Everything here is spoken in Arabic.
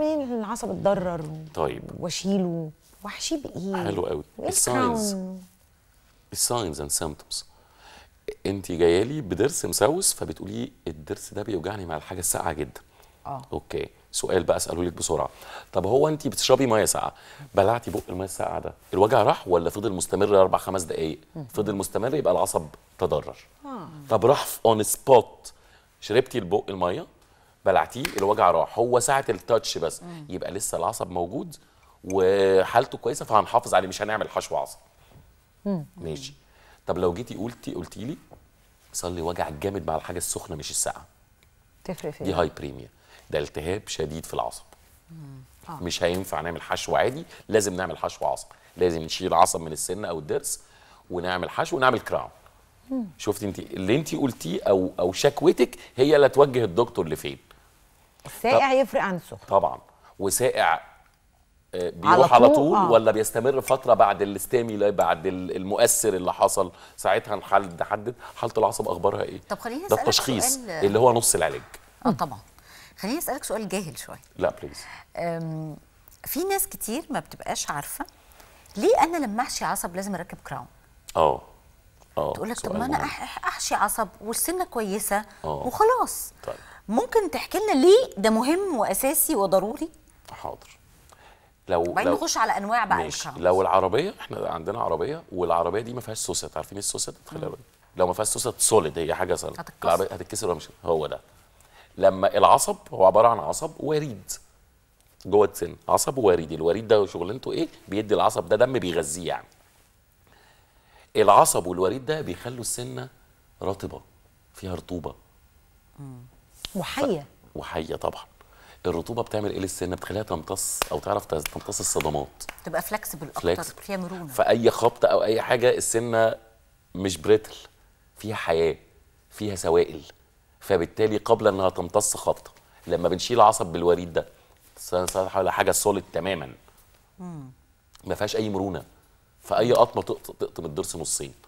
منين العصب اتضرر طيب واشيله واحشيه بايه حلو قوي الساينز الساينز اند سيمبتومز انت جايه لي بضرس مسوس فبتقولي الضرس ده بيوجعني مع الحاجه الساقعه جدا اه اوكي سؤال بقى اساله لك بسرعه طب هو انت بتشربي ميه ساقعه بلعتي بق الميه الساقعه ده الوجع راح ولا فضل مستمر اربع خمس دقائق فضل مستمر يبقى العصب تضرر آه. طب راح اون سبوت شربتي البق الميه بلعتيه الوجع راح هو ساعه التاتش بس مم. يبقى لسه العصب موجود وحالته كويسه فهنحافظ عليه مش هنعمل حشو عصب مم. ماشي طب لو جيتي قلتي قلتي لي صلي وجع جامد مع الحاجه السخنه مش الساقعه تفرق فيه دي هاي بريميا ده التهاب شديد في العصب آه. مش هينفع نعمل حشو عادي لازم نعمل حشو عصب لازم نشيل عصب من السن او الضرس ونعمل حشو ونعمل كراون شفتي انت اللي انت قلتيه او او شكوتك هي اللي توجه الدكتور لفين السائع يفرق عن السخن طبعا وسائع آه، بيروح على طول, على طول آه. ولا بيستمر فتره بعد الاستامي بعد المؤثر اللي حصل ساعتها نحدد حاله العصب اخبارها ايه طب خليني ده التشخيص سؤال... اللي هو نص العلاج اه طبعا خليني اسالك سؤال جاهل شويه لا بليز في ناس كتير ما بتبقاش عارفه ليه انا لما احشي عصب لازم اركب كراون اه اه تقول لك طب ما انا احشي عصب والسنه كويسه أوه. وخلاص طيب ممكن تحكي لنا ليه ده مهم واساسي وضروري حاضر لو وبعدين نخش على انواع بقى ماشي. لو العربيه احنا عندنا عربيه والعربيه دي ما فيهاش سوست عارفين إيه السوست لو ما فيهاش سوست سوليد هي حاجه هتتكسر العربيه هتتكسر ولا مش هو ده لما العصب هو عباره عن عصب وريد جوه السن عصب وريد الوريد ده شغلانته ايه بيدي العصب ده دم بيغذيه يعني العصب والوريد ده بيخلوا السنه رطبه فيها رطوبه مم. وحيه ف... وحيه طبعا الرطوبه بتعمل ايه للسنه بتخليها تمتص او تعرف تمتص الصدمات تبقى فلكسبل اكتر فيها مرونه فاي خبطه او اي حاجه السنه مش بريتل فيها حياه فيها سوائل فبالتالي قبل انها تمتص خبطه لما بنشيل عصب بالوريد ده ولا حاجه سوليد تماما ما فيهاش اي مرونه فاي قطمه تقطم الضرس نصين